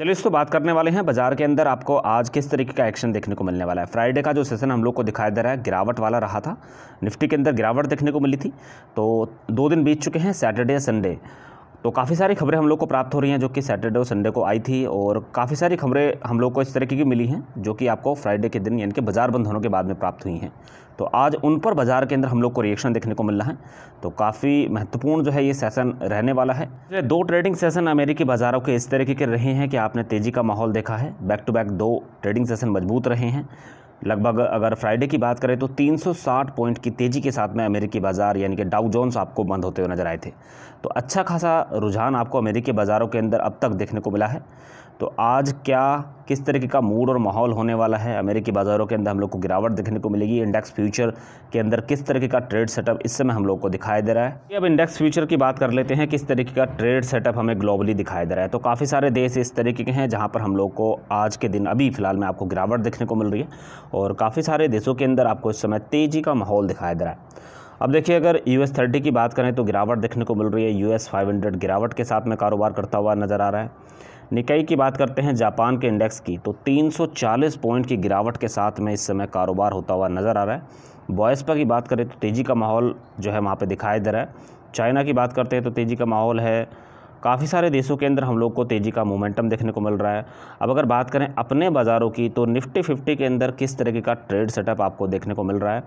चलिए तो बात करने वाले हैं बाजार के अंदर आपको आज किस तरीके का एक्शन देखने को मिलने वाला है फ्राइडे का जो सेशन हम लोग को दिखाई दे रहा है गिरावट वाला रहा था निफ्टी के अंदर गिरावट देखने को मिली थी तो दो दिन बीत चुके हैं सैटरडे संडे तो काफ़ी सारी खबरें हम लोग को प्राप्त हो रही हैं जो कि सैटरडे और संडे को आई थी और काफ़ी सारी खबरें हम लोग को इस तरीके की मिली हैं जो कि आपको फ्राइडे के दिन यानी कि बाज़ार बंद होने के बाद में प्राप्त हुई हैं तो आज उन पर बाज़ार के अंदर हम लोग को रिएक्शन देखने को मिल रहा है तो काफ़ी महत्वपूर्ण जो है ये सेशन रहने वाला है दो ट्रेडिंग सेशन अमेरिकी बाज़ारों के इस तरीके के रहे हैं कि आपने तेज़ी का माहौल देखा है बैक टू बैक दो ट्रेडिंग सेशन मजबूत रहे हैं लगभग अगर फ्राइडे की बात करें तो 360 पॉइंट की तेज़ी के साथ में अमेरिकी बाज़ार यानी कि डाउ जोन्स आपको बंद होते हुए नज़र आए थे तो अच्छा खासा रुझान आपको अमेरिकी बाज़ारों के अंदर अब तक देखने को मिला है तो आज क्या किस तरीके का मूड और माहौल होने वाला है अमेरिकी बाज़ारों के अंदर हम लोग को गिरावट देखने को मिलेगी इंडेक्स फ्यूचर के अंदर किस तरीके का ट्रेड सेटअप इस समय हम लोग को दिखाई दे रहा है अब इंडेक्स फ्यूचर की बात कर लेते हैं किस तरीके का ट्रेड सेटअप हमें ग्लोबली दिखाई दे रहा है तो काफ़ी सारे देश इस तरीके के हैं जहाँ पर हम लोग को आज के दिन अभी फ़िलहाल में आपको गिरावट देखने को मिल रही है और काफ़ी सारे देशों के अंदर आपको इस समय तेज़ी का माहौल दिखाई दे रहा है अब देखिए अगर यू एस थर्टी की बात करें तो गिरावट देखने को मिल रही है यू एस फाइव हंड्रेड गिरावट के साथ में कारोबार करता हुआ नज़र आ रहा है निकाई की बात करते हैं जापान के इंडेक्स की तो 340 पॉइंट की गिरावट के साथ में इस समय कारोबार होता हुआ नज़र आ रहा है बॉयसपा की बात करें तो तेज़ी का माहौल जो है वहाँ पर दिखाई दे रहा है चाइना की बात करते हैं तो तेज़ी का माहौल है काफ़ी सारे देशों के अंदर हम लोग को तेज़ी का मोमेंटम देखने को मिल रहा है अब अगर बात करें अपने बाज़ारों की तो निफ्टी फिफ्टी के अंदर किस तरीके का ट्रेड सेटअप आपको देखने को मिल रहा है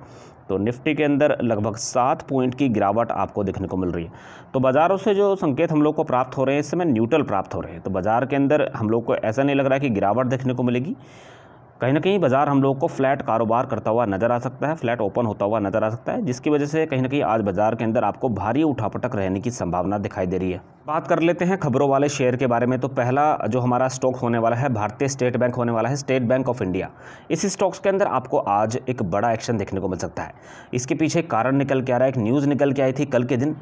तो निफ्टी के अंदर लगभग सात पॉइंट की गिरावट आपको देखने को मिल रही है तो बाज़ारों से जो संकेत हम लोग को प्राप्त हो रहे हैं इस समय न्यूट्रल प्राप्त हो रहे हैं तो बाज़ार के अंदर हम लोग को ऐसा नहीं लग रहा है कि गिरावट देखने को मिलेगी कहीं ना कहीं बाज़ार हम लोग को फ्लैट कारोबार करता हुआ नज़र आ सकता है फ्लैट ओपन होता हुआ नज़र आ सकता है जिसकी वजह से कहीं ना कहीं आज बाज़ार के अंदर आपको भारी उठापटक रहने की संभावना दिखाई दे रही है बात कर लेते हैं खबरों वाले शेयर के बारे में तो पहला जो हमारा स्टॉक होने वाला है भारतीय स्टेट बैंक होने वाला है स्टेट बैंक ऑफ इंडिया इस स्टॉक्स के अंदर आपको आज एक बड़ा एक्शन देखने को मिल सकता है इसके पीछे कारण निकल के आ रहा है एक न्यूज़ निकल के आई थी कल के दिन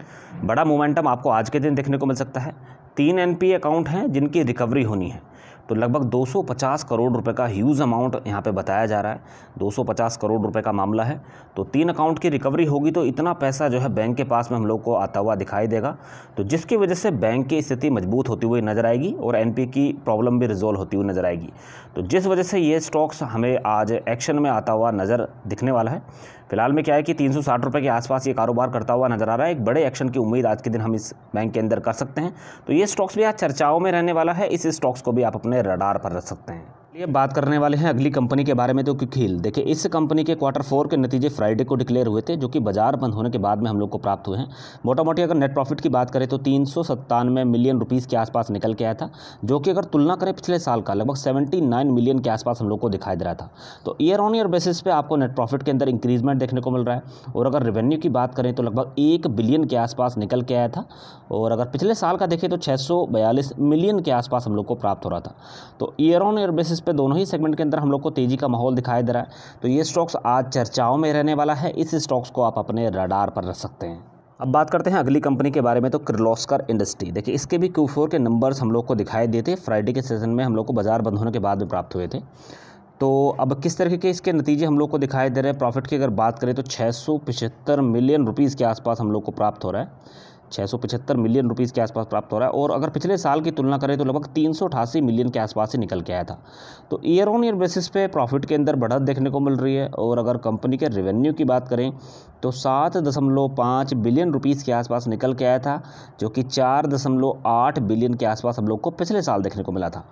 बड़ा मोमेंटम आपको आज के दिन देखने को मिल सकता है तीन एन अकाउंट हैं जिनकी रिकवरी होनी है तो लगभग 250 करोड़ रुपए का ह्यूज अमाउंट यहाँ पे बताया जा रहा है 250 करोड़ रुपए का मामला है तो तीन अकाउंट की रिकवरी होगी तो इतना पैसा जो है बैंक के पास में हम लोग को आता हुआ दिखाई देगा तो जिसकी वजह से बैंक की स्थिति मजबूत होती हुई नज़र आएगी और एन की प्रॉब्लम भी रिजोल्व होती हुई नज़र आएगी तो जिस वजह से ये स्टॉक्स हमें आज एक्शन में आता हुआ नज़र दिखने वाला है फिलहाल में क्या है कि तीन सौ के आसपास ये कारोबार करता हुआ नजर आ रहा है एक बड़े एक्शन की उम्मीद आज के दिन हम इस बैंक के अंदर कर सकते हैं तो ये स्टॉक्स भी आज चर्चाओं में रहने वाला है इस स्टॉक्स को भी आप अपने रडार पर रख सकते हैं लिए बात करने वाले हैं अगली कंपनी के बारे में तो क्विकहील देखिए इस कंपनी के क्वार्टर फोर के नतीजे फ्राइडे को डिक्लेयर हुए थे जो कि बाजार बंद होने के बाद में हम लोग को प्राप्त हुए हैं मोटा मोटी अगर नेट प्रॉफिट की बात करें तो तीन मिलियन रुपीज़ के आसपास निकल के आया था जो कि अगर तुलना करें पिछले साल का लगभग सेवेंटी मिलियन के आसपास हम लोग को दिखाई दे रहा था तो ईयर ऑन ईयर बेसिस पर आपको नेट प्रॉफिट के अंदर इंक्रीजमेंट देखने को मिल रहा है और अगर रेवेन्यू की बात करें तो लगभग एक बिलियन के आसपास निकल के आया था और अगर पिछले साल का देखें तो छः मिलियन के आसपास हम लोग को प्राप्त हो रहा था तो year on year basis basis पे दोनों ही सेगमेंट के अंदर हम लोग को तेज़ी का माहौल दिखाई दे रहा है तो ये स्टॉक्स आज चर्चाओं में रहने वाला है इस स्टॉक्स को आप अपने रडार पर रख सकते हैं अब बात करते हैं अगली कंपनी के बारे में तो किर्लोस्कर इंडस्ट्री देखिए इसके भी क्यू के नंबर्स हम लोग को दिखाई दिए थे फ्राइडे के सेशन में हम लोग को बाजार बंद होने के बाद में प्राप्त हुए थे तो अब किस तरीके के इसके नतीजे हम लोग को दिखाई दे रहे हैं प्रॉफिट की अगर बात करें तो छः मिलियन रुपीज़ के आसपास हम लोग को प्राप्त हो रहा है छः मिलियन रुपीज़ के आसपास प्राप्त हो रहा है और अगर पिछले साल की तुलना करें तो लगभग तीन मिलियन के आसपास से निकल के आया था तो ईयर ऑन ईयर बेसिस पे प्रॉफिट के अंदर बढ़त देखने को मिल रही है और अगर कंपनी के रेवेन्यू की बात करें तो सात दशमलव पाँच बिलियन रुपीस के आसपास निकल के आया था जो कि चार दशमलव आठ बिलियन के आसपास हम लोग को पिछले साल देखने को मिला था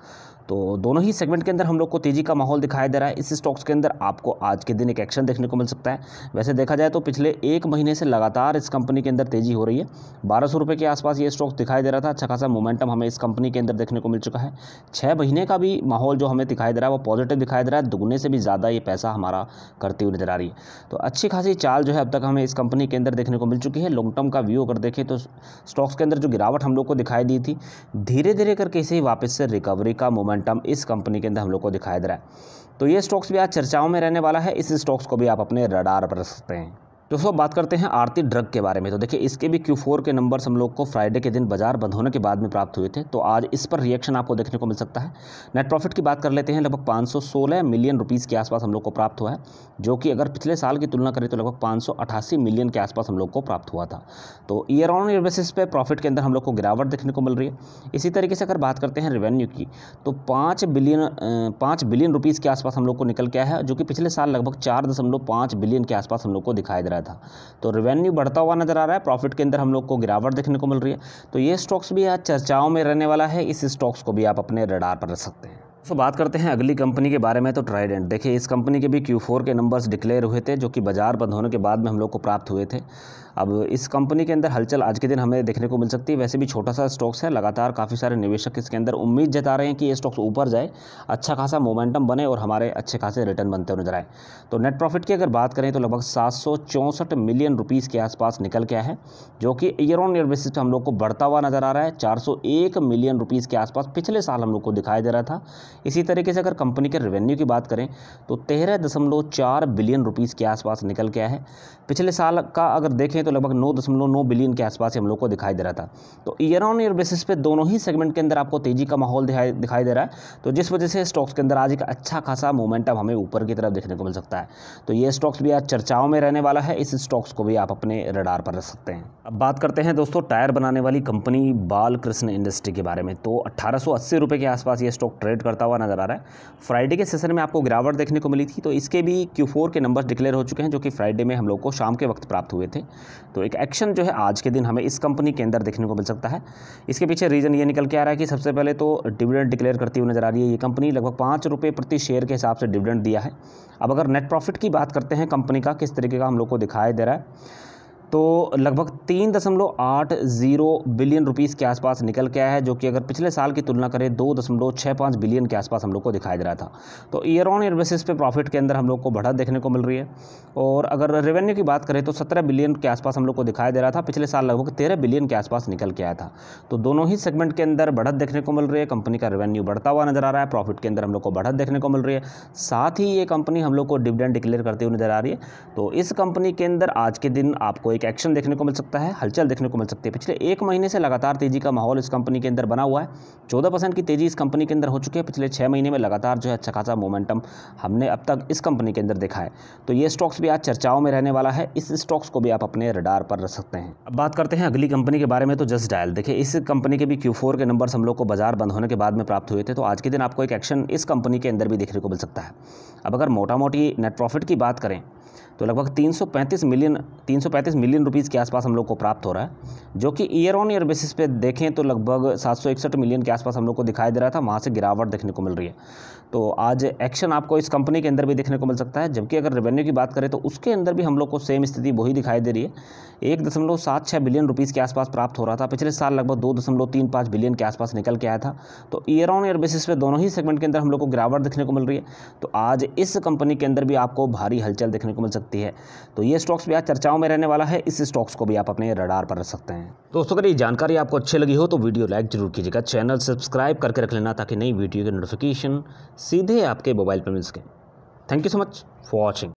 तो दोनों ही सेगमेंट के अंदर हम लोग को तेज़ी का माहौल दिखाई दे रहा है इस स्टॉक्स के अंदर आपको आज के दिन एक एक्शन देखने को मिल सकता है वैसे देखा जाए तो पिछले एक महीने से लगातार इस कंपनी के अंदर तेज़ी हो रही है बारह सौ रुपये के आसपास ये स्टॉक दिखाई दे रहा था अच्छा खासा मोमेंटम हमें इस कंपनी के अंदर देखने को मिल चुका है छः महीने का भी माहौल जो हमें दिखाई दे रहा है वो पॉजिटिव दिखाई दे रहा है दुगने से भी ज़्यादा ये पैसा हमारा करती हुई नजर आ रही है तो अच्छी खासी चाल जो है अब तक तक हमें इस कंपनी के अंदर देखने को मिल चुकी है लॉन्ग टर्म का व्यू अगर देखें तो स्टॉक्स के अंदर जो गिरावट हम लोग को दिखाई दी थी धीरे धीरे करके इसे वापस से रिकवरी का मोमेंटम इस कंपनी के अंदर हम लोग को दिखाई दे रहा है तो ये स्टॉक्स भी आज चर्चाओं में रहने वाला है इस स्टॉक्स को भी आप अपने रडार पर रख सकते हैं दोस्तों बात करते हैं आरती ड्रग के बारे में तो देखिए इसके भी Q4 के नंबर्स हम लोग को फ्राइडे के दिन बाजार बंद होने के बाद में प्राप्त हुए थे तो आज इस पर रिएक्शन आपको देखने को मिल सकता है नेट प्रॉफिट की बात कर लेते हैं लगभग 516 मिलियन रुपीस के आसपास हम लोग को प्राप्त हुआ है जो कि अगर पिछले साल की तुलना करें तो लगभग पाँच मिलियन के आसपास हम लोग को प्राप्त हुआ था तो ईयर ऑन ईयर बेसिस पर प्रॉफिट के अंदर हम लोग को गिरावट देखने को मिल रही है इसी तरीके से अगर बात करते हैं रेवेन्यू की तो पाँच बिलियन पाँच बिलियन रुपीज़ के आसपास हम लोग को निकल गया है जो कि पिछले साल लगभग चार बिलियन के आसपास हम लोग को दिखाई दे रहा है आया था तो रेवेन्यू बढ़ता हुआ नजर आ रहा है प्रॉफिट के अंदर हम लोग को गिरावट देखने को मिल रही है तो ये स्टॉक्स भी आज चर्चाओं में रहने वाला है इस स्टॉक्स को भी आप अपने रडार पर रख सकते हैं तो बात करते हैं अगली कंपनी के बारे में तो ट्राइडेंट देखिए इस कंपनी के भी Q4 के नंबर्स डिक्लेयर हुए थे जो कि बाजार बंद होने के बाद में हम लोग को प्राप्त हुए थे अब इस कंपनी के अंदर हलचल आज के दिन हमें देखने को मिल सकती है वैसे भी छोटा सा स्टॉक्स है लगातार काफ़ी सारे निवेशक इसके अंदर उम्मीद जता रहे हैं कि ये स्टॉक्स ऊपर जाए अच्छा खासा मोमेंटम बने और हमारे अच्छे खासे रिटर्न बनते हुए नजर आए तो नेट प्रॉफिट की अगर बात करें तो लगभग सात मिलियन रुपीज़ के आसपास निकल गया है जो कि ईयर ऑन ईयर बेसिस पर हम लोग को बढ़ता हुआ नजर आ रहा है चार मिलियन रुपीज़ के आसपास पिछले साल हम लोग को दिखाई दे रहा था इसी तरीके से अगर कंपनी के रेवेन्यू की बात करें तो तेरह बिलियन रुपीज़ के आसपास निकल गया है पिछले साल का अगर देखें तो तो लगभग नौ दशमलव नौ बिलियन के आसपास हम लोग को दिखाई दे रहा था तो ईयर ऑन ईयर बेसिस पे दोनों ही सेगमेंट के अंदर आपको तेजी का माहौल दिखाई दिखाई दे रहा है तो जिस वजह से स्टॉक्स के अंदर आज एक अच्छा खासा मोमेंटम हमें ऊपर की तरफ देखने को मिल सकता है तो ये स्टॉक्स भी आज चर्चाओं में रहने वाला है इस स्टॉक्स को भी आप अपने रडार पर रख सकते हैं अब बात करते हैं दोस्तों टायर बनाने वाली कंपनी बाल कृष्ण इंडस्ट्री के बारे में तो अट्ठारह रुपए के आसपास ये स्टॉक ट्रेड करता हुआ नजर आ रहा है फ्राइडे के सेशन में आपको गिरावट देखने को मिली थी तो इसके भी क्यू के नंबर डिक्लेयर हो चुके हैं जो कि फ्राइडे में हम लोग को शाम के वक्त प्राप्त हुए थे तो एक एक्शन जो है आज के दिन हमें इस कंपनी के अंदर देखने को मिल सकता है इसके पीछे रीज़न ये निकल के आ रहा है कि सबसे पहले तो डिविडेंड डिक्लेयर करती हुई नज़र आ रही है ये कंपनी लगभग पाँच रुपये प्रति शेयर के हिसाब से डिविडेंड दिया है अब अगर नेट प्रॉफिट की बात करते हैं कंपनी का किस तरीके का हम लोग को दिखाई दे रहा है तो लगभग तीन दशमलव आठ ज़ीरो बिलियन रुपीस के आसपास निकल के आया है जो कि अगर पिछले साल की तुलना करें दो दशमलव छः पाँच बिलियन के आसपास हम लोग को दिखाई दे रहा था तो ईयर ऑन ईयर बेसिस पे प्रॉफिट के अंदर हम लोग को बढ़त देखने को मिल रही है और अगर रेवेन्यू की बात करें तो सत्रह बिलियन के आसपास हम लोग को दिखाई दे रहा था पिछले साल लगभग तेरह बिलियन के आसपास निकल के आया था तो दोनों ही सेगमेंट के अंदर बढ़त देखने को मिल रही है कंपनी का रेवेन्यू बढ़ता हुआ नजर आ रहा है प्रॉफिट के अंदर हम लोग को बढ़त देखने को मिल रही है साथ ही ये कंपनी हम लोग को डिविडेंड डिक्लेयर करती हुई नजर आ रही है तो इस कंपनी के अंदर आज के दिन आपको एक एक्शन देखने को मिल सकता है हलचल देखने को मिल सकती है पिछले एक महीने से लगातार तेज़ी का माहौल इस कंपनी के अंदर बना हुआ है चौदह परसेंट की तेज़ी इस कंपनी के अंदर हो चुकी है पिछले छः महीने में लगातार जो है अच्छा खासा मोमेंटम हमने अब तक इस कंपनी के अंदर देखा है तो ये स्टॉक्स भी आज चर्चाओं में रहने वाला है इस स्टॉक्स को भी आप अपने रडार पर रख सकते हैं अब बात करते हैं अगली कंपनी के बारे में तो जस्ट डायल देखिए इस कंपनी के भी क्यू के नंबर हम लोग को बाजार बंद होने के बाद में प्राप्त हुए थे तो आज के दिन आपको एक एक्शन इस कंपनी के अंदर भी देखने को मिल सकता है अब अगर मोटा मोटी नेट प्रॉफिट की बात करें तो लगभग 335 मिलियन 335 मिलियन रुपीज़ के आसपास हम लोग को प्राप्त हो रहा है जो कि ईयर ऑन ईयर बेसिस पे देखें तो लगभग 761 मिलियन के आसपास हम लोग को दिखाई दे रहा था वहाँ से गिरावट देखने को मिल रही है तो आज एक्शन आपको इस कंपनी के अंदर भी देखने को मिल सकता है जबकि अगर रेवेन्यू की बात करें तो उसके अंदर भी हम लोग को सेम स्थिति वही दिखाई दे रही है एक दशमलव सात छः बिलियन रुपीज़ के आसपास प्राप्त हो रहा था पिछले साल लगभग दो दशमलव तीन पाँच बिलियन के आसपास निकल के आया था तो ईयर ऑन ईयर बेसिस पे दोनों ही सेगमेंट के अंदर हम लोग को गिरावट देखने को मिल रही है तो आज इस कंपनी के अंदर भी आपको भारी हलचल देखने को मिल सकती है सकती है तो ये स्टॉक्स भी आज चर्चाओं में रहने वाला है इस स्टॉक्स को भी आप अपने रडार पर रख सकते हैं दोस्तों अगर ये जानकारी आपको अच्छी लगी हो तो वीडियो लाइक जरूर कीजिएगा चैनल सब्सक्राइब करके रख लेना ताकि नई वीडियो के नोटिफिकेशन सीधे आपके मोबाइल पर मिल सके thank you so much for watching